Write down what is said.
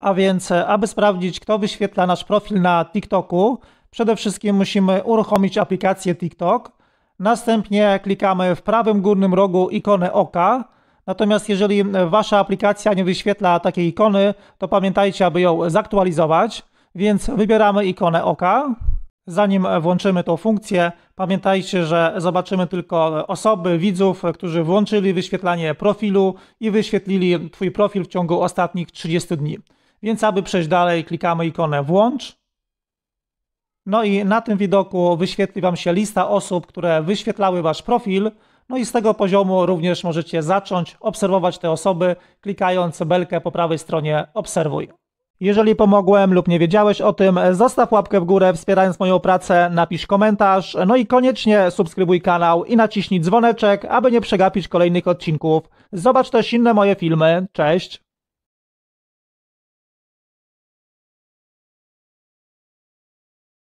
A więc, e, aby sprawdzić, kto wyświetla nasz profil na TikToku, przede wszystkim musimy uruchomić aplikację TikTok. Następnie klikamy w prawym górnym rogu ikonę oka. Natomiast jeżeli Wasza aplikacja nie wyświetla takiej ikony, to pamiętajcie, aby ją zaktualizować. Więc wybieramy ikonę oka. Zanim e, włączymy tą funkcję, pamiętajcie, że zobaczymy tylko e, osoby, widzów, którzy włączyli wyświetlanie profilu i wyświetlili Twój profil w ciągu ostatnich 30 dni. Więc aby przejść dalej, klikamy ikonę włącz. No i na tym widoku wyświetli Wam się lista osób, które wyświetlały Wasz profil. No i z tego poziomu również możecie zacząć obserwować te osoby, klikając belkę po prawej stronie obserwuj. Jeżeli pomogłem lub nie wiedziałeś o tym, zostaw łapkę w górę wspierając moją pracę, napisz komentarz, no i koniecznie subskrybuj kanał i naciśnij dzwoneczek, aby nie przegapić kolejnych odcinków. Zobacz też inne moje filmy. Cześć!